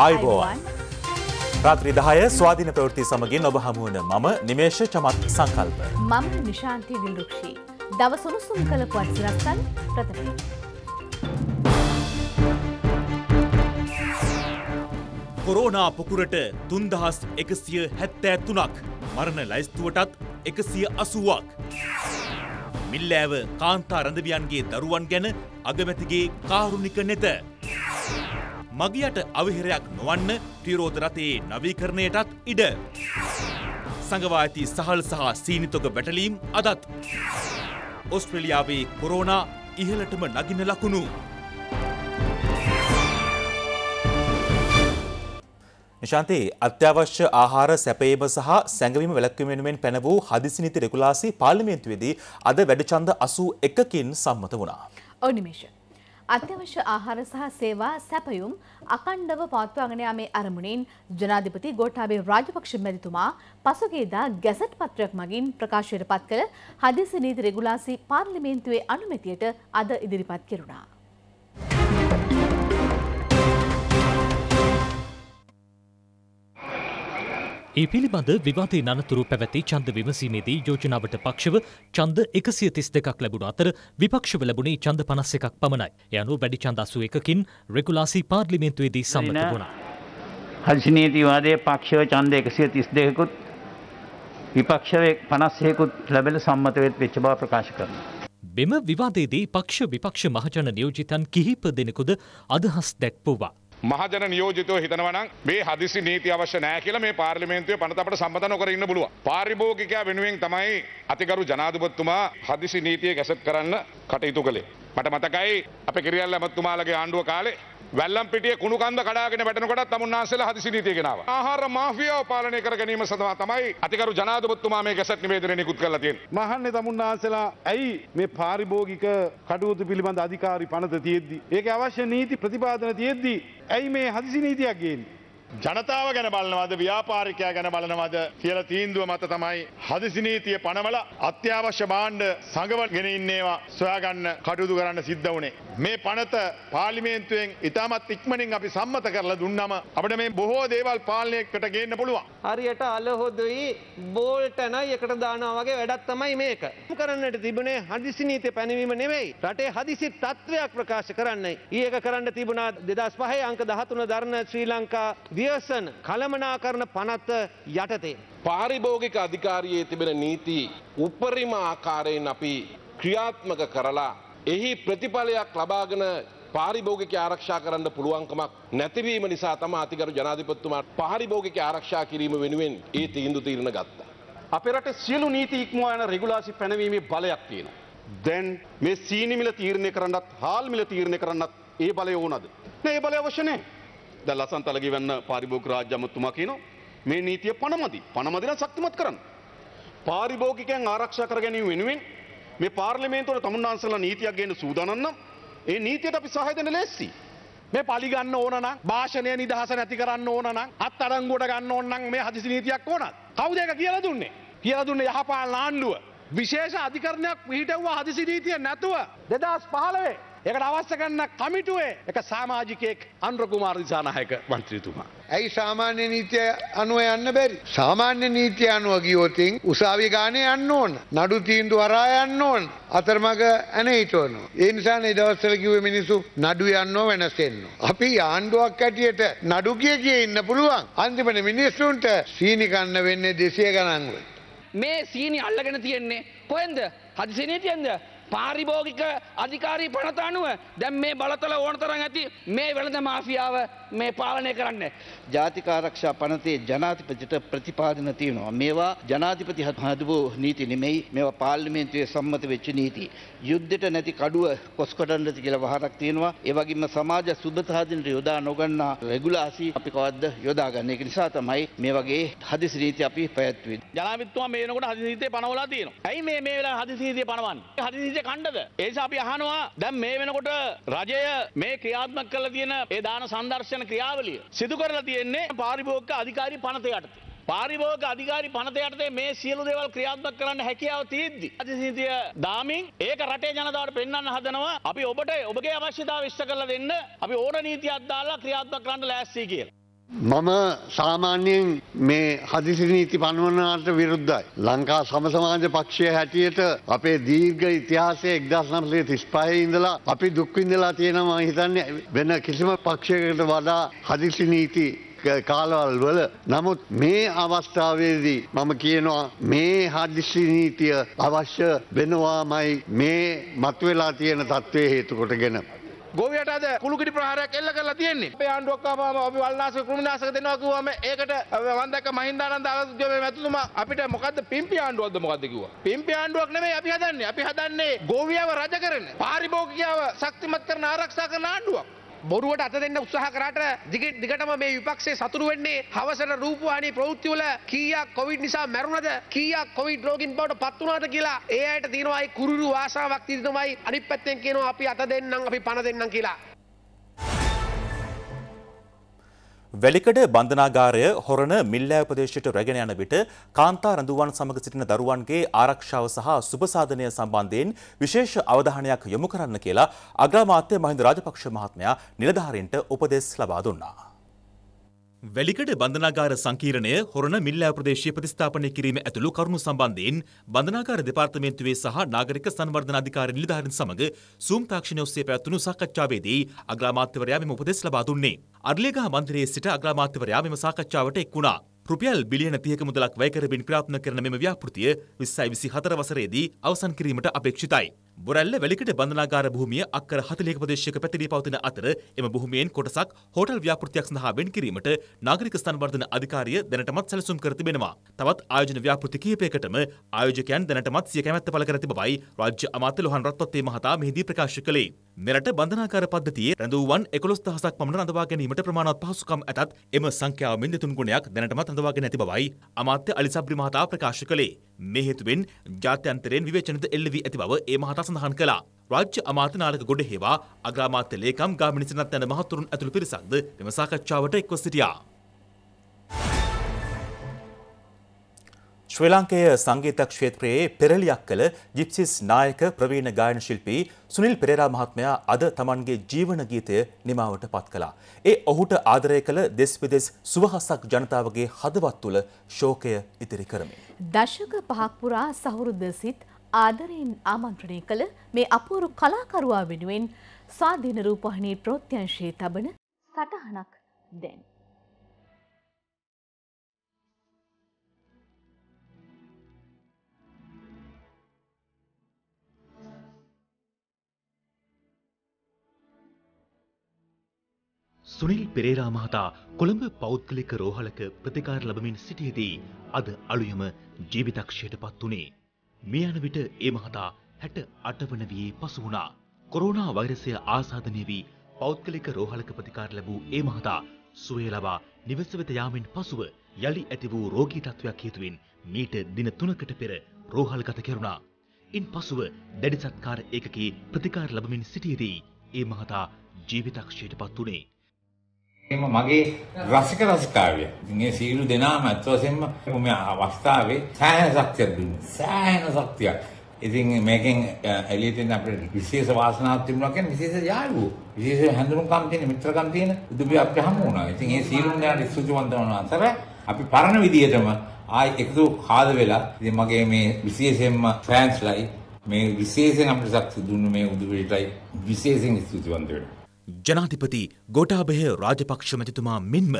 අයිබෝන් රාත්‍රී දහය ස්වාධීන ප්‍රවෘති සමගින් ඔබ හමුවන මම නිමේෂ චමත් සංකල්ප මම නිශාන්තී විල්රුක්ෂී දවසුණුසුම් කළ පුවත්සිරක්කන් ප්‍රථමය කොරෝනා පුකුරට තුන්දහස් එකසිය හැත්තෑ තුනක් මරණ ලැයිස්තුවටත් එකසිය අසුවක් මිල්ලෑව කාන්තා රඳවියන්ගේ දරුවන් ගැන අගමැතිගේ කාරුණික නෙත. මගියට අවිහිරයක් නොවන්න ටිරෝධ රථයේ නවීකරණයටත් ඉඩ. සඟවා ඇති සහල් සහ සීනිතොක වැටලීම් අදත්. ඔස්ට්‍රලියාවේ කොරෝනා ඉහලටම නගින ලකුණු. නිශාන්ති අත්‍යවශ්‍ය ආහාර සැපයීම සහ සැඟවීම වැළැක්වීම වෙනුවෙන් පැන වූ හදිසි නීති රෙගුලාසි පාර්ලිමේන්තුවේදී අද වැඩිචන්ද 81කින් සම්මත වුණා. ඔව් නිමේෂ. අත්‍යවශ්‍ය ආහාර සහ සේවා සැපයුම් අකණ්ඩව පවත්වාගෙන යාමේ අරමුණින් ජනාධිපති ගෝඨාභය රාජපක්ෂ මැතිතුමා පසුගියදා ගැසට් පත්‍රයක් මගින් ප්‍රකාශයට පත් කළ හදිසි නීති රෙගුලාසි පාර්ලිමේන්තුවේ අනුමැතියට අද ඉදිරිපත් කෙරුණා. ඒ පිළිබඳ විවාදය අනතුරු පැවැති චන්ද විමසීමේදී යෝජනාවට පක්ෂව චන්ද එකසිය තිස් දෙකක් ලැබුණ අතර විපක්ෂව ලැබුණේ චන්ද පනස් එකක් පමණයි. යනු වැඩි චන්ද අසු එකකින් රෙගුලාසි පාර්ලිමේන්තුවේදී සම්මත වුණා. හදිසිනීතිවාදයේ පක්ෂව චන්ද එකසිය තිස් දෙකුත් විපක්ෂව පනස්සයකුත් ලැබෙන සම්මතවෙත් වෙච්ච බව ප්‍රකාශ කරනවා. මෙම විවාදයේදී පක්ෂ විපක්ෂ මහජන නියෝජිතන් කිහිප දෙනෙකුද අදහස් දැක්වුවා. මහජන නියෝජිතව හිතනවනම් මේ හදිසි නීති අවශ්‍ය නෑ කියලා මේ පාර්ලිමේන්තුවේ පනතපට සම්මත නොකර ඉන්න පුළුවන්. පාරිභෝගිකයා වෙනුවෙන් තමයි අතිගරු ජනාධිපතිතුමා හදිසි නීතිය ගැසට් කරන්න කටයුතු කළේ. මට මතකයි අපේ කිරියල්ල ඇමතුමාලගේ ආණ්ඩුව කාලේ වැල්ලම්පිටිය කුණුකන්ද කඩාගෙන වැටනකොට තමුන්නාසල හදිසි නීතිගෙනාව. ආහාර මාෆියාව පාලනය කර ගැනීම සඳහා තමයි අතිකරු ජනාධිපතිතුමා මේ ගැසට් නිවේදනය නිකුත් කරලා තියෙන්නේ. මහන්නේ තමුන්නාසලා ඇයි මේ පාරිභෝගික කඩුවුතු පිළිබඳ අධිකාරි පනත තියෙද්දි ඒකේ අවශ්‍ය නීති ප්‍රතිපාදන තියෙද්දි ඇයි මේ හදිසි නීතියක් ගේන්නේ? ජනතාව ගැන බලනවද ව්‍යාපාරිකයා ගැන බලනවද කියලා තීන්දුව මත තමයි හදිසිනීතිය පනවල අත්‍යවශ්‍ය බාණ්ඩ සඟවල් ගෙන ඉන්නේවා සොයාගන්න කටයුතු කරන්න සිද්ධ වුණේ. මේ පනත පාලිමේන්තුවෙන් ඉතාමත් ඉක්මනින් අපි සම්මත කරලා දුන්නම අපට මේ බොහෝ දේවල් පාලනයකට ගේන්න පුළුවන්. හරියට අලහොදුයි බෝල්ටනයි එකට දානවා වගේ වැඩක් තමයි මේක. කරන්නට තිබුණේ හදිසිනීතිය පැනවීම නෙවෙයි. රටේ හදිසි තත්ත්වයක් ප්‍රකාශ කරන්නයි. ඊයක කරන්න තිබුණා 2005 අංක 13 දරණ ශ්‍රී ලංකා ව්‍යසන කළමනාකරණ පනත යටතේ. පාරිභෝගික අධිකාරයේ තිබෙන නීති උපරිම ආකාරයෙන් අපි ක්‍රියාත්මක කරලා එහි ප්‍රතිඵලයක් ලබාගෙන පාරිභෝගික ආරක්ෂා කරන්න පුළුවන්කමක් නැතිවීම නිසා තම අතිකරු ජනාධිපත්තුමා පාරිභෝගික ආරක්ෂා කිරීම වෙනුවෙන් ඒ තීන්දු තීරණ ගත්තා. අපේ රටේ සියලු නීති ඉක්මවා යන රෙගුලාසි පැනවීමේ බලයක් තියෙනවා. දැන් මේ සීනිමිල තීරණය කරන්නත් හාල්මිල තීරණය කරන්නත් ඒ බලය ඕනද? නෑ ඒ බලය අවශ්‍ය නෑ. ද ලසන් තලගවන්න පාරිභෝග රාජ්‍යමත්තුමා කියනවා මේ නීතිය පනමදි පනමදින ශක්තිමත් කරන්න. පාරිභෝගිකයන් ආරක්ෂා කර ගැනීම වෙනුවෙන් මේ පාර්ලිමේන්තුවට තමුන්නාන්සලා නීතියක් ගේන්න සූදානම් ඒ නීතියට අපි සහාය දෙන්න ලැස්ති. මේ පලිගන්න ඕන නම් භාෂණය නිදහස නැති කරන්න ඕන නම් අත් අඩංගුවට ගන්න ඕන නම් මේ හදිසි නීතියක් ඕනත්. කවුද ඒක කියලා දුන්නේ? කියලා දුන්නේ යහපාලන ආණ්ඩුව. විශේෂ අධිකරණයක් පිහිටවුවා හදිසි නීතිය නැතුව 2015 ඒකට අවශ්‍ය කරන කමිටුවේ එක සාමාජිකයෙක් අන්ද්‍රකුමාර දිසානායක මන්ත්‍රීතුමා. ඇයි සාමාන්‍ය නීතිය අනුව යන්න බැරි? සාමාන්‍ය නීතිය අනුව ගියොතින් උසාවි ගානේ යන්න ඕන. නඩු තීන්දුව හරහා යන්න ඕන. අතරමඟ ඇන හිටවනවා. ඒ නිසා මේ දවස්වල කිව්වේ මිනිස්සු නඩු යන්නෝ වෙනස් වෙන්නෝ. අපි ආණ්ඩුවක් ඇටියට නඩු කිය කිය ඉන්න පුළුවන්. අන්තිමට මිනිස්සුන්ට සීනි කන්න වෙන්නේ 200 ගණන් වල. මේ සීනි අල්ලගෙන තියෙන්නේ කොහෙන්ද? හදිසියේ නීතියෙන්ද? පාරිභෝගික අධිකාරී පනත අනුව දැම් මේ බලතල ඕනතරන් ඇති මේ වෙළඳ මාෆියාව මේ පාලනය කරන්න. ජාතිකාරක්ෂා පනතේ ජනාතිපතිට ප්‍රතිපාදන තියෙනවා. මේවා ජනාතිපති හදපු නීති නෙමෙයි මේවා පාර්ලිමේන්තුවේ සම්මත වෙච්ච නීති. යුද්ධෙට නැති කඩුව කොස්කොටන්නද කියලා වහරක් තියෙනවා. ඒ වගේම සමාජ සුබසාධනට යොදා නොගන්නා රෙගුලාසි අපි කවද්ද යොදාගන්න. ඒක නිසා තමයි මේ වගේ හදිසි නීති අපි පැවැත්වුවේ. ජනාධිපතිතුමා මේනකොට හදිසි නීතිය පනවලා තියෙනවා. ඇයි මේ මේ වෙලාවේ හදිසි නීතිය පනවන්නේ? හදිසි නීතිය කණ්ඩද? ඒ නිසා අපි අහනවා දැන් මේ වෙනකොට රජය මේ ක්‍රියාත්මක කරලා තියෙන ඒ දාන සංදර්ශන යන ක්‍රියාවලිය සිදු කරලා තියෙන්නේ පාරිභෝගික අධිකාරී පනත යටතේ. පාරිභෝග අධිකාරි පනතයටතේ මේ සියලු දේවල් ක්‍රියාත්මක කරන්න හැකියාව තියද්දි. අතිසිතිය දාමින් ඒක රටේ ජනතාවට පෙන්වන්න හදනවා අපි ඔබට ඔබගේ අවශ්‍යතාව විශ්ව කරලා දෙන්න අපි ඕන නීතියක් දාලා ක්‍රියාත්මක කරන්න ලෑස්ති කියලා. මම සාමාන්‍යයෙන් මේ හදිසි නීති පණුවනාට විරුද්ධයි. ලංකා සමසමාජ පක්ෂය හැටියට අපේ දීර්ඝ ඉතිහාසය එක්දස්නම්සේ තිස්්පාය ඉඳලා අපි දුක්විඳලා තියෙනවා හිතන්නේ වෙන කිසිම පක්ෂයකට වඩා හදිසි නීති කාලවල් වල නමුත් මේ අවස්ථාවේදී මම කියනවා මේ හදිසි නීතිය අවශ්‍ය වෙනවාමයි මේ මත්වෙලා තියෙන තත්ත්වය හේතුකොටගෙන. ගොවියට අද කුළුකිරි ප්‍රහාරයක් එල්ල කරලා තියෙන්නේ. අපේ ආණ්ඩුවක් ආවම අපි වල්නාසක කුරුමිනාසක දෙනවා කිව්වම ඒකට මම දැක්ක මහින්දානන්ද ආරච්චිගේ මැතිතුමා අපිට මොකද්ද පිම්පි ආණ්ඩුවක්ද මොකද්ද කිව්වා. පිම්පි ආණ්ඩුවක් නෙමෙයි අපි හදන්නේ. අපි හදන්නේ ගොවියව රජ කරන පාරිභෝගිකයව ශක්තිමත් කරන ආරක්ෂා කරන ආණ්ඩුවක්. බොරුවට අත දෙන්න උත්සාහ කරාට දිගට දිගටම මේ විපක්ෂේ සතුරු වෙන්නේ හවසට රූපවාහිනී ප්‍රවෘත්තිවල කීයක් කොවිඩ් නිසා මැරුණද කීයක් කොවිඩ් රෝගීන් බවට පත් වුණාද කියලා ඒ අයට තියෙනවා ඒ කුරුරු ආසාවක් තියෙනවායි අනිත් පැත්තෙන් කියනවා අපි අත දෙන්නම් අපි පණ දෙන්නම් කියලා වැලිකඩ බන්ධනාගාරය හොරණ මිල්ලෑ ප්‍රදේශයට රැගෙන යන විට කාන්තා රඳුවන් සමග සිටින දරුවන්ගේ ආරක්ෂාව සහ සුබසාධනය සම්බන්ධයෙන් විශේෂ අවධානයක් යොමු කරන්න කියලා අග්‍රාමාත්‍ය මහින්ද රාජපක්ෂ මහත්මයා නිලධාරීන්ට උපදෙස් ලබා දුන්නා. වැලිකඩ බන්ධනාගාර සංකීර්ණය හොරණ මිල්ලෑ ප්‍රදේශය ප්‍රතිස්ථාපනය කිරීම ඇතුළු කරුණු සම්බන්ධයෙන් බන්ධනාගාර දෙපාර්තමේන්තුවේ සහ නාගරික සංවර්ධන අධිකාරි නිලධාරීන් සමග සූම් තාක්ෂණය ඔස්සේ පැවැත්වුණු සාකච්ඡාවේදී අග්‍රාමාත්‍යවරයා මෙම උපදෙස් ලබා දුන්නේ. අරලියගහ මන්දිරයේ සිට අග්‍රාමාත්‍යවරයා මෙම සාකච්ඡාවට එක් වුණා. රුපියල් බිලියන 30ක මුදලක් වැය කරමින් ක්‍රියාත්මක කරන මෙම ව්‍යාපෘතිය 2024 වසරේදී අවසන් කිරීමට අපේක්ෂිතයි. බොරැල්ල වැලිකට බන්ධනාගාර භූමිය අක්කර 40ක ප්‍රදේශයක පැතිරී පවතින අතර එම භූමියෙන් කොටසක් හෝටල් ව්‍යාපෘතියක් සඳහා වෙන් කිරීමට නාගරික ස්ථානවර්ධන අධිකාරිය දැනටමත් සැලසුම් කර තිබෙනවා. තවත් ආයෝජන ව්‍යාපෘති කිහිපයකටම ආයෝජකයන් දැනටමත් සිය කැමැත්ත පළ කර තිබවයි රාජ්‍ය අමාත්‍ය ලොහන් රත්වත්තේ මහතා මෙහිදී ප්‍රකාශ කළේ. මෙරට බන්ධනාකාර පද්ධතියේ රැඳවුවන් 11000ක් පමණ රඳවා ගැනීමට ප්‍රමාණවත් පහසුකම් ඇතත් එම සංඛ්‍යාව මෙන් දෙතුන් ගුණයක් දැනටමත් රඳවාගෙන ඇති බවයි අමාත්‍ය අලිසබ්රි මහතා ප්‍රකාශ කළේ. මේ හේතුවෙන් ජාත්‍යන්තරයෙන් විවේචනද එල්ල වී ඇති බව ඒ මහතා සඳහන් කළා. රාජ්‍ය අමාත්‍ය නාලක ගොඩහේවා අග්‍රාමාත්‍ය ලේකම් ගාමිණී සනත්යන මහතුරුන් ඇතුළු පිරිසක්ද මෙම සාකච්ඡාවට එක්ව සිටියා. ශ්‍රී ලංකේය සංගීත ක්ෂේත්‍රයේ පෙරලියක් කළ ජිප්සිස් නායක ප්‍රවීණ ගායන ශිල්පී සුනිල් පෙරේරා මහත්මයා අද තමන්ගේ ජීවන ගීතය නිමාවට පත් කළා. ඒ ඔහුට ආදරය කළ දෙස් විදෙස් සුවහසක් ජනතාවගේ හදවත් තුළ ශෝකය ඉතිරි කරමින්. දශක පහක් පුරා සහෘද සිත් ආදරයෙන් ආමන්ත්‍රණය කළ මේ අපූරු කලාකරුවා වෙනුවෙන් ස්වාධීන රූපවාහිනී ප්‍රොත්‍යංශයේ තබන සටහනක් දැන් සුනිල් පෙරේරා මහතා කොළඹ පෞද්ගලික රෝහලක ප්‍රතිකාර ලබමින් සිටියදී අද අලුයම ජීවිතක්ෂයට පත් වුණේ. මේ යන විට ඒ මහතා 68 වන වියේ පසු වුණා. කොරෝනා වෛරසය ආසාදනය වී පෞද්ගලික රෝහලක ප්‍රතිකාර ලැබූ ඒ මහතා සුවය ලබා නිවස වෙත යාමෙන් පසුව යලි ඇති වූ රෝගී තත්ත්වයක් හේතුවෙන් මීට දින 3කට පෙර රෝහල්ගත කෙරුණා. ඉන් පසුව දැඩි සත්කාර ඒකකයේ ප්‍රතිකාර ලබමින් සිටියේදී ඒ මහතා ජීවිතක්ෂයට පත් වුණේ. එම මගේ රසික රසිකාවය. මේ සීලු දෙනාම ඇත්ත වශයෙන්ම මම අවස්ථාවේ සෑහෙන ශක්තියක් දුන්නා. සෑහෙන ශක්තියක්. ඉතින් මේකෙන් එළියට එන්න අපිට විශේෂ වාසනාවක් තිබුණා කියන්නේ විශේෂ යාළුවෝ. විශේෂ හැඳුනුම්කම් තියෙන මිත්‍රකම් තියෙන දුබි අපිට හමු වුණා. ඉතින් ඒ සීලුන් දෙනාට ස්තුතිවන්ත වෙනවා අතර අපි පරණ විදියටම ආයි එකතු කාද වෙලා ඉතින් මගේ මේ විශේෂයෙන්ම ෆෑන්ස්ලයි මේ විශේෂයෙන් අපිට ශක්තිය දුන්න මේ උදවිටයි විශේෂයෙන් ස්තුතිවන්ත වෙනවා. ජනාධිපති ගොටාභය රාජපක්ෂ මැතිතුමා මෙන්ම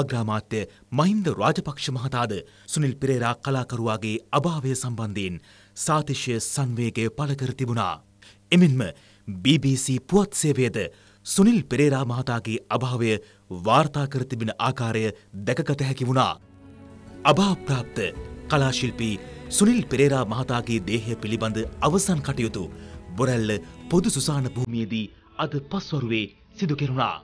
අග්‍රාමාත්‍ය මහින්ද රාජපක්ෂ මහතාද සුනිල් පෙරේරා කලාකරුවාගේ අභාවය සම්බන්ධයෙන් සාතිශ්‍ය සංවේගය පළ කර තිබුණා. එමෙන්ම BBC පුවත් සේවයද සුනිල් පෙරේරා මහතාගේ අභාවය වාර්තා කර තිබෙන ආකාරය දැකගත හැකි වුණා. අභාප්‍රාප්ත කලාශිල්පී සුනිල් පෙරේරා මහතාගේ දේහය පිළිබඳ අවසන් කටයුතු බොරැල්ල පොදු සුසාන භූමියේදී අද පස්වරුවේ සිදු කෙරුණා.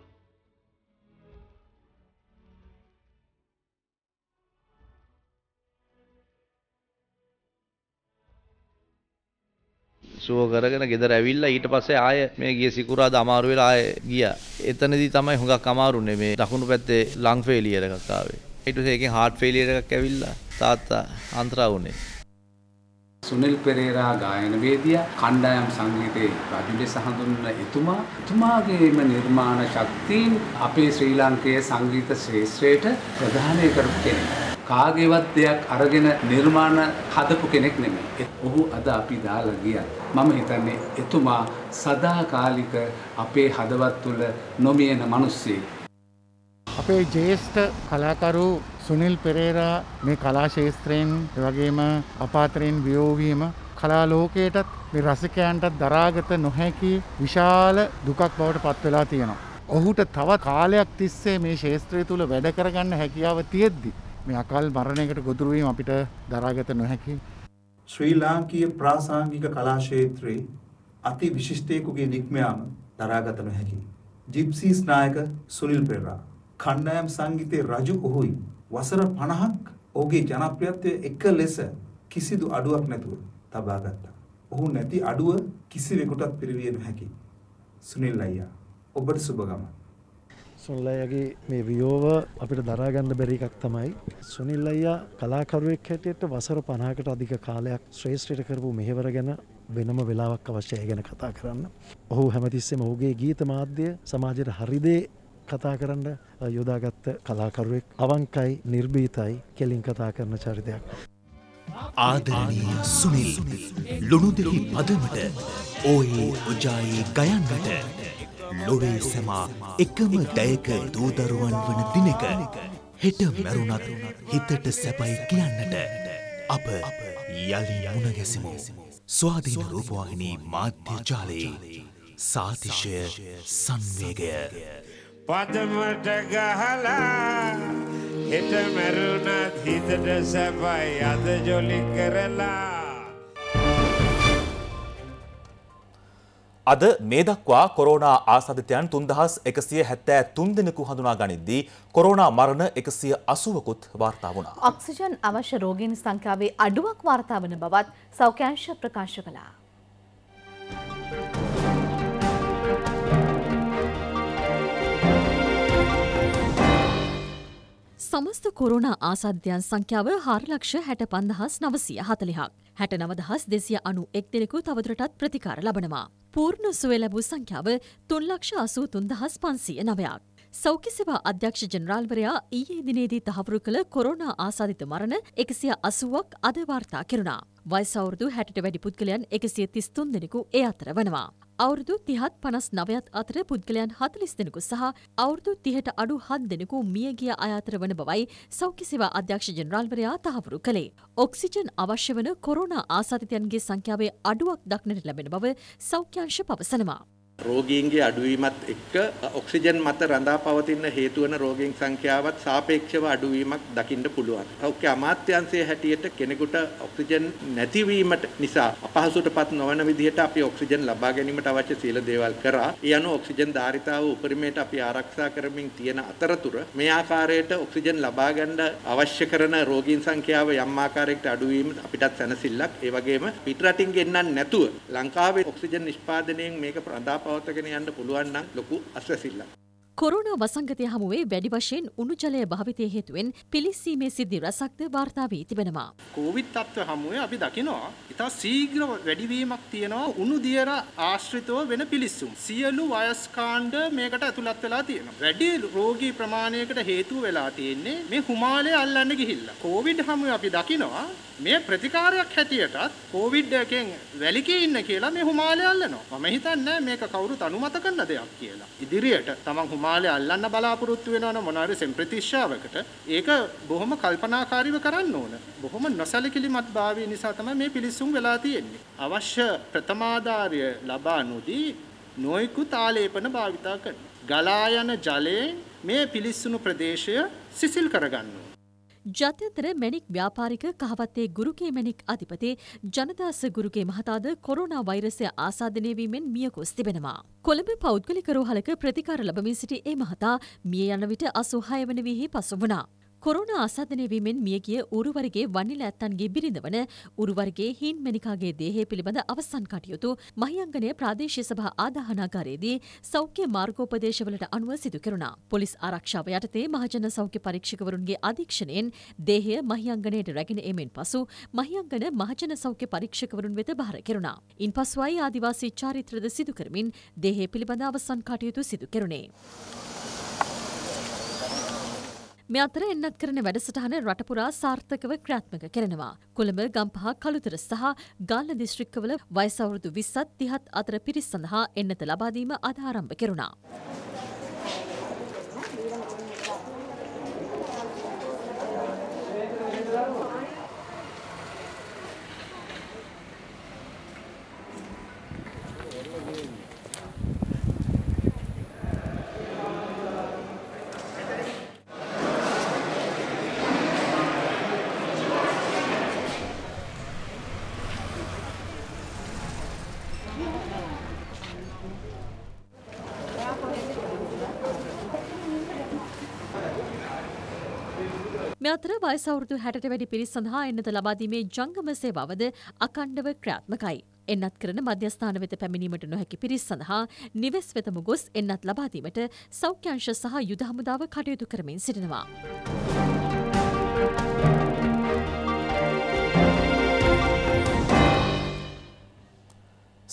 සුව කරගෙන ගෙදර ඇවිල්ලා ඊට පස්සේ ආය මේ ගිය සිකුරාද අමාරු වෙලා ආය ගියා. එතනදී තමයි හුඟක් අමාරුනේ මේ දකුණු පැත්තේ ලං ෆේලියර් එකක් ආවේ. ඊට පස්සේ ඒකෙන් හાર્ට් ෆේලියර් එකක් ඇවිල්ලා තාත්තා අන්තරා වුණේ. සුනිල් පෙරේරා ගායන වේදියා කණ්ඩායම් සංගීතයේ රජු ලෙස හඳුන්වන එතුමා එතුමාගේම නිර්මාණ ශක්තියින් අපේ ශ්‍රී ලංකයේ සංගීත ශාස්ත්‍රයට ප්‍රධානය කරපු කෙනෙක්. කාගේවත් දෙයක් අරගෙන නිර්මාණ හදපු කෙනෙක් නෙමෙයි. ඔහු අද අපි දාලා ගියා. මම හිතන්නේ එතුමා සදාකාලික අපේ හදවත් තුළ නොමියෙන මිනිස්සෙක්. අපේ ජේෂ්ඨ කලාකරු සුනිල් පෙරේරා මේ කලා ශේස්ත්‍රයෙන් වගේම අපාතරයෙන් වියෝවීම කලා ලෝකයටත් මේ රසිකයන්ටත් දරාගත නොහැකි විශාල දුකක් බවට පත් වෙලා තියෙනවා. ඔහුට තව කාලයක් තිස්සේ මේ ශේස්ත්‍රය තුල වැඩ කරගන්න හැකියාව තියෙද්දි මේ අකල් මරණයකට ගොදුරු වීම අපිට දරාගත නොහැකි. ශ්‍රී ලාංකීය ප්‍රාසංගික කලා ක්ෂේත්‍රයේ අති විශිෂ්ටයෙකුගේ නික්මයාම දරාගත නොහැකි. ජිප්සීස් නායක සුනිල් පෙරේරා කණ්ඩායම් සංගීතයේ රජු ඔහුයි. වසර 50ක් ඔහුගේ ජනප්‍රියත්වය එක ලෙස කිසිදු අඩුවක් නැතුව තබා ගත්තා. ඔහු නැති අඩුව කිසිවෙකුටත් පිරවිය නොහැකි. සුනිල් අයියා ඔබට සුබගමන්. සුනිල් අයියාගේ මේ වියෝව අපිට දරා ගන්න බැරි එකක් තමයි. සුනිල් අයියා කලාකරුවෙක් හැටියට වසර 50කට අධික කාලයක් ශ්‍රේෂ්ඨයට කරපු මෙහෙවර ගැන වෙනම වෙලාවක් අවශ්‍යය ගැන කතා කරන්න. ඔහු හැමතිස්සෙම ඔහුගේ ගීත මාධ්‍ය සමාජයට හරිදේ කතා කරන්න යොදාගත්ත කලාකරුවෙක් අවංකයි නිර්භීතයි කෙලින් කතා කරන චරිතයක්. ආදරණීය සුනිල් ලුණුදෙහි පදමට ඕයේ ඔජායේ ගයන්නට ලොවේ සමා එකම දැයක දූදරුවන් වන දිනක හෙට මැරුණත් හිතට සැපයි කියන්නට අප යළි මුණගැසිමු ස්වාධීන රූපවාහිනී මාධ්‍ය ජාලයේ සාතිශය සංවේගය පදමට ගහලා හෙට මැරුණත් හිතට සැපයි අද ජොලි කරලා අද මේ දක්වා කොරෝනා ආසාධිතයන් 3173 දෙනෙකු හඳුනා ගනිද්දී කොරෝනා මරණ 180කුත් වාර්තා වුණා. ඔක්සිජන් අවශ්‍ය රෝගීන් සංඛ්‍යාවේ අඩුවක් වාර්තා වන බවත් සෞඛ්‍ය අංශ ප්‍රකාශ කළා. සමස්ත කොරුණ ආසාධ්‍යයන් සංඛ්‍යාව හාරලක්ෂ හැට පන්දහස් නවසය හතලිහක්. හැට නවදහස් දෙසිය අනු එක් දෙෙකු තවදුරටත් ප්‍රතිකාර ලබනවා. පූර්ණ සුවලැබූ සංඛ්‍යාව තුන්ලක්ෂ අසූ තුන්දහස් පන්සිය නවයක්. සෞඛ්‍ය සේවා අධ්‍යක්ෂ ජනරාල්වරයා ඊයේ දිනේදී තහවුරු කළ කොරෝනා ආසාදිත මරණ එකසිය අසුවක් අද වාර්තා කෙරුණා. වයස අවුරුදු හැටට වැඩි පුද්ගලයන් එකසිය තිස්තුන් දෙනෙකු ඒ අතර වනවා. අවුරුදු තිහත් පනස් නවයත් අතර පුද්ගලයන් හතලිස් දෙනෙකු සහ අවුරුදු තිහට අඩු හත් දෙනෙකු මියගිය අයාතර වන බවයි සෞඛ්‍ය සේවා අධ්‍යක්ෂ ජනරාල්වරයා තහවුරු කළේ. ඔක්සිජන් අවශ්‍ය වන කොරෝනා ආසාධිතයන්ගේ සංඛ්‍යාවේ අඩුවක් දක්නට ලැබෙන බව සෞඛ්‍යංශ පවසනවා. රෝගීන්ගේ අඩුවීමත් එක්ක ඔක්සිජන් මත රඳා පවතින හේතු වන රෝගීන් සංඛ්‍යාවත් සාපේක්ෂව අඩුවීමක් දකින්න පුළුවන්. ඔක්කේ අමාත්‍යාංශයේ හැටියට කෙනෙකුට ඔක්සිජන් නැතිවීමට නිසා අපහසුටපත් නොවන විදිහට අපි ඔක්සිජන් ලබා ගැනීමට අවශ්‍ය සියලු දේවල් කරා. ඒ අනුව ඔක්සිජන් ධාරිතාව උපරිමයට අපි ආරක්ෂා කරමින් තියෙන අතරතුර මේ ආකාරයට ඔක්සිජන් ලබා ගන්න අවශ්‍ය කරන රෝගීන් සංඛ්‍යාව යම් ආකාරයකට අඩුවීම අපිටත් සැනසෙල්ලක්. ඒ වගේම පිටරටින් ගෙන්නන්න නැතුව ලංකාවේ ඔක්සිජන් නිෂ්පාදනයෙන් මේක රඳා පවත්වාගෙන යන්න පුළුවන් නම් ලොකු අස්වැසිල්ලක්. කොරුණ වසංගතය හමුවේ වැඩි වශයෙන් උණු ජලය භාවිතය හේතුවෙන් පිලිස්සීමේ සිද්ධි රසක්ද වාර්තා වී තිබෙනවා. කෝවිඩ් තත්ත්ව හමුවේ අපි දකිනවා ඉතා සීඝ්‍ර වැඩිවීමක් තියෙනවා උණු දියර ආශ්‍රිතව වෙන පිලිස්සුම්. සියලු වයස්කාණ්ඩ මේකට ඇතුළත් වෙලා තියෙනවා. වැඩි රෝගී ප්‍රමාණයකට හේතු වෙලා තියෙන්නේ මේ හුමාලය අල්ලන්න ගිහිල්ලා. කෝවිඩ් හමුවේ අපි දකිනවා මේ ප්‍රතිකාරයක් හැටියටත් කෝවිඩ් එකෙන් වැලිකේ ඉන්න කියලා මේ හුමාලය අල්ලනවා. මම හිතන්නේ මේක කවුරුත් අනුමත කරන දෙයක් කියලා. ඉදිරියට තමන් හුමාලය මාළය අල්ලන්න බලාපොරොත්තු වෙනවන මොනාරි සම්ප්‍රතිශ්‍යාවකට ඒක බොහොම කල්පනාකාරීව කරන්න ඕන. බොහොම නොසැලකිලිමත් භාවය නිසා තමයි මේ පිලිස්සුම් වෙලා තියෙන්නේ. අවශ්‍ය ප්‍රථමාධාරය ලබා නොදී නොයිකුත් ආලේපන භාවිතා කරනවා. ගලා යන ජලයෙන් මේ පිලිස්සුණු ප්‍රදේශය සිසිල් කරගන්නවා. ජත්‍යන්තර මැණික් ව්‍යාපාරික කහවත්තේ ගුරුකේ මැණික් අධිපති ජනදාස ගුරුකේ මහතාද කොරෝනා වෛරසය ආසාදනය වීමෙන් මියගොස් තිබෙනවා. කොළඹ පෞද්ගලික රෝහලක ප්‍රතිකාර ලබමින් සිටි ඒ මහතා මිය යන විට 86 වන විහි පසු වුණා. කොරුණ අසාධනය වීමෙන් මියගිය උරුවරගේ වනිල ඇත්තන්ගේ බිරිඳවන උරුවරගේ හීන් මැනිකාගේ දේහය පිළිබඳ අවසන් කටයුතු මහියංගනය ප්‍රාදේශීය සභා ආදාහනාකාරයේදී සෞඛ්‍ය මාර්ගෝපදේශවලට අනුව සිදු කෙරුණා. පොලිස් ආරක්ෂාව යටතේ මහජන සෞඛ්‍ය පරීක්ෂකවරුන්ගේ අධීක්ෂණයෙන් දේහය මහියංගනයට රැගෙන එමෙන් පසු මහියංගන මහජන සෞඛ්‍ය පරීක්ෂකවරුන් වෙත බාර කෙරුණා. ඉන් පසුවයි ආදිවාසී චාරිත්‍රද සිදු කරමින් දේහය පිළිබඳ අවසන් කටයුතු සිදු කෙරුණේ. මේ අතර එන්නත් කරන වැඩසටහන රටපුරා සාර්ථකව ක්‍රියාත්මක කරනවා. කොළඹ ගම්පහ කළුතර සහ ගාල්ල දිස්ත්‍රික්කවල වයසවුරුදු විස්සත් තිහත් අතර පිරිස් සඳහා එන්නත ලබාදීම අධාරම්භ කෙරුණා. මේ අතර වයස අවුරුදු 60ට වැඩි පිරිස් සඳහා එන්නත ලබාදීමේ ජංගම සේවාවද අඛණ්ඩව ක්‍රියාත්මකයි. එන්නත් කරන මධ්‍යස්ථාන වෙත පැමිණීමට නොහැකි පිරිස් සඳහා නිවෙස් වෙතම ගොස් එන්නත් ලබාදීමට සෞඛ්‍යංශ සහ යුද හමුදාව කටයුතු කරමින් සිටිනවා.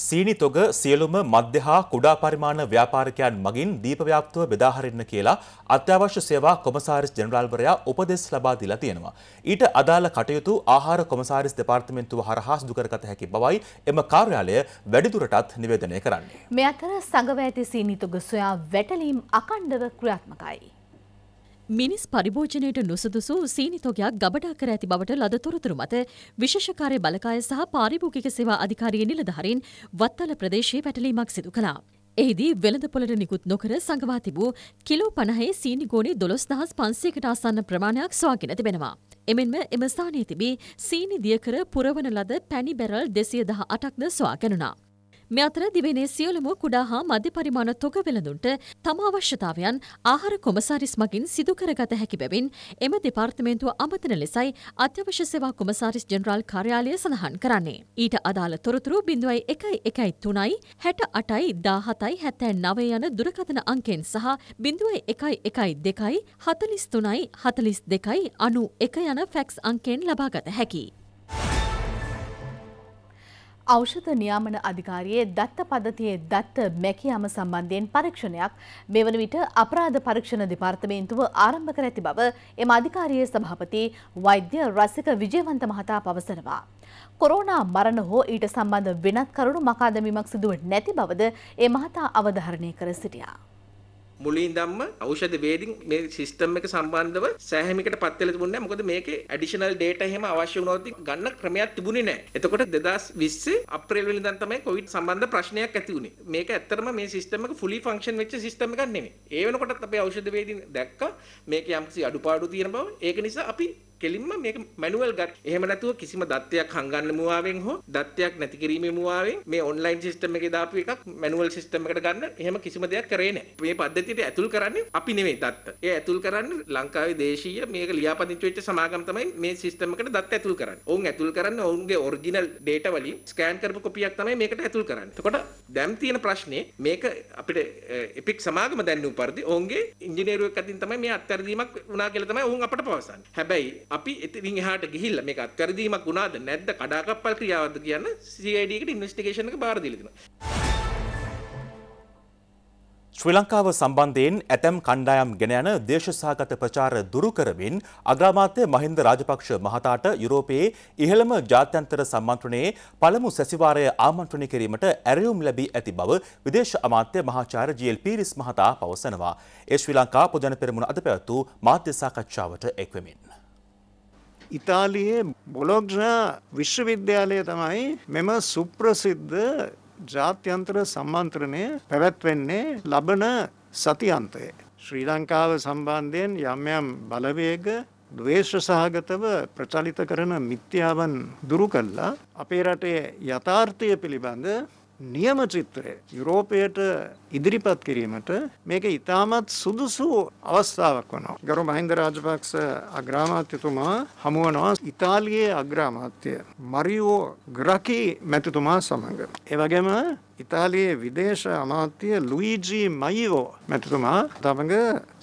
සීනිතොග සියලුම මධ්‍ය හා කුඩා පරිමාණ ව්‍යාපාරිකයන් මගින් දීපව්‍යාප්තව බෙදාහරින්න කියලා අත්‍යවශ්‍ය සේවා කොමසාරිස් ජනරාල්වරයා උපදෙස් ලබා දීලා තියෙනවා. ඊට අදාළ කටයුතු ආහාර කොමසාරිස් දෙපාර්තමේන්තුව හරහා සිදු කරගත හැකි බවයි එම කාර්යාලය වැඩිදුරටත් නිවේදනය කරන්නේ. මේ අතර සංගවැති සීනිතොග සොයා වැටලීම් අකණ්ඩව ක්‍රියාත්මකයි. මිනිස් පරිභෝජනයට නුසුදුසු සීනිතොගයක් ගබඩා කර ඇති බවට ලද තොරතුරු මත විශේෂකාරය බලකාය සහ පාරිභෝගික සේවා අධිකාරී නිලධාරීන් වත්තල ප්‍රදේශයේ පැටලීමක් සිදු කළා. එහිදී වෙළඳ පොළට නිකුත් නොකර සඟවා තිබූ කිලෝ පණහේ සීනි ගෝනි දොළොස් දහස් පන්සයකට අසන්න ප්‍රමාණයක් ස්වාගෙන තිබෙනවා. එමෙන්ම එම ස්ථානයේ තිබී සීනි දියකර පුරවන ලද පැණි බැරල් දෙසිය දහ අටක්ද ස්වාගැනුණා. මේ අතර දිවයිනේ සියලුම කුඩා හා මධ්‍ය පරිමාණ තොග වෙළඳුන්ට තම අවශ්‍යතාවයන් ආහාර කොමසාරිස් මගින් සිදු කරගත හැකි බැවින් එම දෙපාර්තමේන්තුව අමතන ලෙසයි අත්‍යවශ්‍ය සේවා කොමසාරිස් ජෙනරාල් කාර්යාලය සඳහන් කරන්නේ. ඊට අදාළ තොරතුරු බිඳුවයි එකයි එකයි තුනයි හැට අටයි දාහතයි හැත්තැන් නවය යන දුරකථන අංකෙන් සහ බිඳුවයි එකයි එකයි දෙකයි හතලිස් තුනයි හතලිස් දෙකයි අනු එක යන ෆැක්ස් අංකෙන් ලබාගත හැකි. ෞෂධ නියාමන අධිකාරියේ දත්ත පද්ධතියේ දත්ත මැකියාම සම්බන්ධයෙන් පරීක්ෂණයක් මෙවන විට අපරාධ පරීක්ෂණ දෙපාර්තමේන්තුව ආරම්භ කර ඇති බව එම අධිකාරියේ සභාපති වෛද්‍ය රසික විජයවන්ත මහතා පවසනවා. කොරෝනා මරණ හෝ ඊට සම්බන්ධ වෙනත් කරුණු මකාදැමීමක් සිදුව නැති බවද ඒ මහතා අවධාරණය කර සිටියා. මුලින් දම්ම ෞෂධ වේදින් මේ සිස්ටම් එක සම්බන්ධව සෑහමිකට පත්වෙල තිබුණේ නැහැ. මොකද මේකේ ඇඩිෂනල් ඩේටා එහෙම අවශ්‍ය වුණොත් ගන්න ක්‍රමයක් තිබුණේ නැහැ. එතකොට 2020 අප්‍රේල් වෙනිදාන් තමයි කොවිඩ් සම්බන්ධ ප්‍රශ්නයක් ඇති වුණේ. මේක ඇත්තටම මේ සිස්ටම් එක ෆුලි ෆන්ක්ෂන් වෙච්ච සිස්ටම් එකක් නෙමෙයි. ඒ වෙනකොටත් අපි ඖෂධ වේදින් දැක්කා මේක යම්කිසි අඩුපාඩු තියෙන බව. ඒක නිසා අපි කෙලින්ම මේක මැනුවල් ගත්. එහෙම නැතුව කිසිම දත්තයක් හංගන්න මුවාවෙන් හෝ දත්තයක් නැති කිරීමේ මුවාවෙන් මේ ඔන්ලයින් සිස්ටම් එකේ දාපු එකක් මැනුවල් සිස්ටම් එකට ගන්න එහෙම කිසිම දෙයක් කරේ නැහැ. මේ පද්ධතියට ඇතුල් කරන්නේ අපි නෙමෙයි දත්ත. ඒ ඇතුල් කරන්නේ ලංකාවේ දේශීය මේක ලියාපදිංචි වෙච්ච සමාගම් තමයි මේ සිස්ටම් එකට දත්ත ඇතුල් කරන්නේ. ඔවුන් ඇතුල් කරන්නේ ඔවුන්ගේ ඔරිජිනල් ඩේටා වලින් ස්කෑන් කරපු කොපියක් තමයි මේකට ඇතුල් කරන්නේ. එතකොට දැන් තියෙන ප්‍රශ්නේ මේක අපිට එපික් සමාගම දැන්නු පරිදි ඔවුන්ගේ ඉංජිනේරුවෙක් අතින් තමයි මේ අත්හැරීමක් වුණා කියලා තමයි ඔවුන් අපට පවසන්නේ. හැබැයි අපි එතින් එහාට ගිහිල්ලා මේක අත්කරදීමක් වුණාද නැද්ද කඩාකප්පල් ක්‍රියාවක්ද කියන CID එකට ඉන්වෙස්ටිගේෂන් එක බාර දීලා තිනවා ශ්‍රී ලංකාව සම්බන්ධයෙන් ඇතැම් කණ්ඩායම් ගෙන යන දේශසහගත ප්‍රචාර දුරු කරමින් අග්‍රාමාත්‍ය මහින්ද රාජපක්ෂ මහතාට යුරෝපයේ ඉහළම ජාත්‍යන්තර සම්මන්ත්‍රණයේ පළමු සැසිවාරය ආමන්ත්‍රණය කිරීමට ඇරයුම් ලැබී ඇති බව විදේශ අමාත්‍ය මහාචාර්ය ජීල් පීරිස් මහතා පවසනවා. ඒ ශ්‍රී ලංකා පොදන පෙරමුණ අද පැවැත් වූ මාධ්‍ය සාකච්ඡාවට එක්වෙමින්. ඉතාලියේ බොලොග්නා විශ්වවිද්‍යාලය තමයි මෙම සුප්‍රසිද්ධ ජාත්‍යන්තර සම්මන්ත්‍රණය පැවැත්වෙන්නේ ලබන සතියන්තය. ශ්‍රී ලංකාව සම්බන්ධයෙන් යම්යම් බලවේග දවේශ සහගතව ප්‍රචලිත කරන මිත්‍යාවන් දුරු කල්ලා අපේ රටේ යථාර්ථය පිළිබඳ නියම චිත්‍රය යුරෝපයට ඉදිරිපත් කිරීමට මේක ඉතාමත් සුදුසු අවස්ථාවක් වනවා. ගරු මහින්ද රාජපක්ෂ අග්‍රාමාත්‍යතුමා හමුවනවා ඉතාලියේ අග්‍රාමාත්‍ය මරියෝ ග්‍රකි මැතිතුමා සමඟ. එවගේම ඉතාලියේ විදේශ අමාත්‍ය ලුීජී මයිරෝ මැතිතුමා තමඟ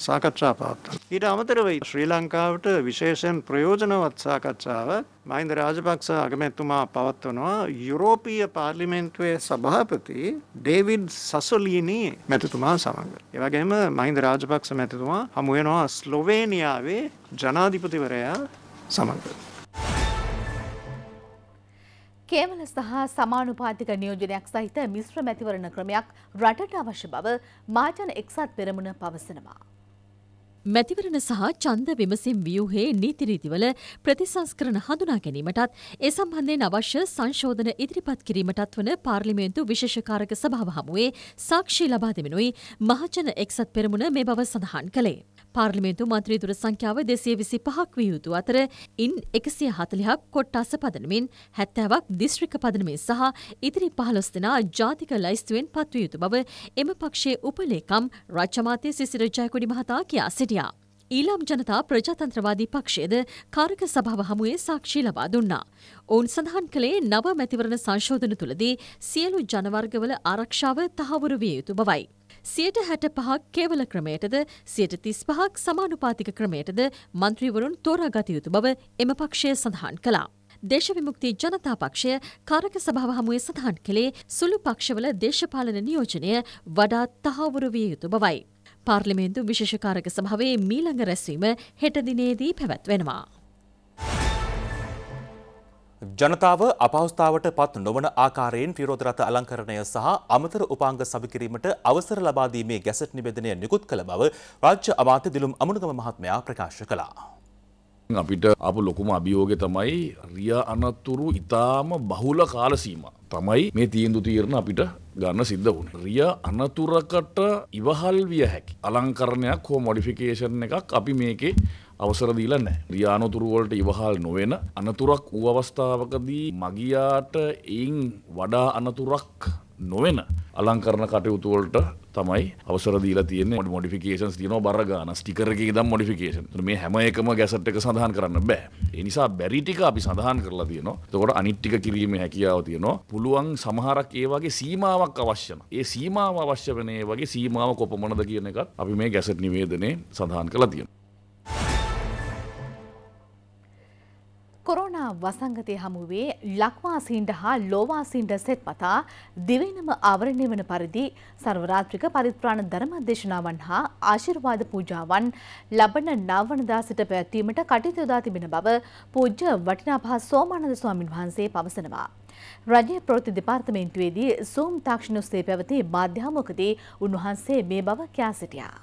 සාකච්ඡා පාත්තා. ඊට අමතරව ශ්‍රී ලංකාවට විශේෂයෙන් ප්‍රයෝජනවත් සාකච්ඡාව මහින්ද රාජපක්ෂ අගමැතුමා පවත්වනවා යුරෝපීය පාර්ලිමෙන්ටුවේ සභාපති ඩේවිඩ් සසොලීනී මැතිතුමා සමඟ. එවගේම මහින්ද රාජපක්ෂ මැතිතුමා හමුවෙනවා ස්ලොවේනියාවේ ජනාධිපතිවරයා සමඟ. කේවල සහ සමානුපාතික නියෝජනයක් සහිත මිශ්‍ර මැතිවරණ ක්‍රමයක් රටට අවශ්‍ය බව මාජන එක්සත් පෙරමුණ පවසනවා. මැතිවරණ සහ ඡන්ද විමසීම් ව්‍යුහයේ නීති රීතිවල ප්‍රතිසංස්කරණ හඳුනා ගැනීමටත් ඒ සම්බන්ධයෙන් අවශ්‍ය සංශෝධන ඉදිරිපත් කිරීමටත් වන පාර්ලිමේන්තු විශේෂකාරක සභාව හමුවේ සාක්ෂි ලබා දෙමිනුයි මහජන එක්සත් පෙරමුණ මේ බව සඳහන් කළේ. පාර්ලිමේන්තු මන්ත්‍රීතුර සංඛ්‍යාව දෙසිය විසි පහක් විය යුතු අතර ඉන් එකසිය හතලිහක් කොට්ටාස පදනමින් හැත්තෑවක් දිස්ත්‍රික පදනමින් සහ ඉදිරි පහළොස් දෙනා ජාතික ලයිස්තුවෙන් පත්විය යුතු බව එම පක්ෂයේ උපලේකම් රාජ්‍යමාතය සිසිර ජයකොඩි මහතා කියා සිටිය. සිටියා. ඊලාම් ජනතා ප්‍රජාතන්ත්‍රවාදී පක්ෂයද කාරක සභාව හමුවේ සාක්ෂි ලබා දුන්නා. ඔවුන් සඳහන් කළේ නව මැතිවරණ සංශෝධන තුළදී සියලු ජනවර්ගවල ආරක්ෂාව තහවුරු විය යුතු බවයි. සියයට හැට පහක් කේවල ක්‍රමයටද සියයට තිස් පහක් සමානුපාතික ක්‍රමයටද මන්ත්‍රීවරුන් තෝරාගත යුතු බව එම පක්ෂය සඳහන් කළා. දේශ විමුක්ති ජනතා පක්ෂය කාරක සභාව හමුවේ සඳහන් කළේ සුළු පක්ෂවල දේශපාලන නියෝජනය වඩාත් තහවුරු විය යුතු බවයි. පාර්ලිමේන්තු විශේෂකාරක සභාවේ මීළඟ රැස්වීම හෙට දිනේදී පැවැත්වෙනවා. ජනතාව අපහස්ථාවට පත් නොවන ආකාරයෙන් ත්‍රීරෝධරත අලංකරණය සහ අමතර උපාංග සවිකිරීමට අවසර ලබාදීමේ ගැසට් නිවේදනය නිකුත් කළ බව රාජ්‍ය අමාත්‍ය දිලුම් අමනුගම මහත්මයා ප්‍රකාශ කළා. අපිට අප ලොකුම අභියෝග තමයි රිය අනත්තුරු ඉතාම බහුල කාලසීම තමයි මේ තීන්දු තීරණ අපිට ගන්න සිද්ධ වුණ. රිය අනතුරකට ඉවහල් විය හැකි. අලංකරණයක් හෝ මොඩිෆිකේෂන් එකක් අපි මේකේ අවසර දීලා නැහැ. රියානතුරුවලට ඉවහල් නොවෙන අනතුරක් වූ අවස්ථාවකදී මගියාට එයින් වඩා අනතුරක් නොවෙන අලංකරණ කටයුතුවලට තමයි අවසර දීලා තියෙන මොඩිෆිකේන්ස් තියන බරගාන ස්ටිකරගේ දම් මොඩිෆිකේන් මේ හැම එකම ගැසට් එක සඳහන් කරන්න බෑ එනිසා බැරිටික අපි සඳහන් කරලා තියනවා තකොට අනිට්ටික කිරීම හැකියාව තියනවා පුළුවන් සමහරක් ඒවාගේ සීමාවක් අවශ්‍යන ඒ සීමාව අවශ්‍ය වනේ වගේ සීමාව කොපමනද කියන එකත් අපි මේ ගැසට් නිවේදනේ සඳහන් කලා තියෙන කොරෝනා වසංගතය හමුවේ ලක්වාසීන්ට හා ලෝවාසීන්ට සෙත් පතා දිවෙනම ආවරණය වන පරිදි සර්වරාත්‍රික පරිත්‍රාණ ධර්මදේශනාවන් හා ආශිර්වාද පූජාවන් ලබන නවනදා සිට පැවැත්වීමට කටයුතු යොදා තිබෙන බව පූජ්‍ය වටිනාපහ සෝමානන්ද ස්වාමින් වහන්සේ පවසනවා. රජය ප්‍රවෘත්ති දෙපාර්තමේන්තුවේදී සූම් තාක්ෂණ ඔස්සේ පැවති මාධ්‍යාමකදී උන්වහන්සේ මේ බව කියා සිටියා.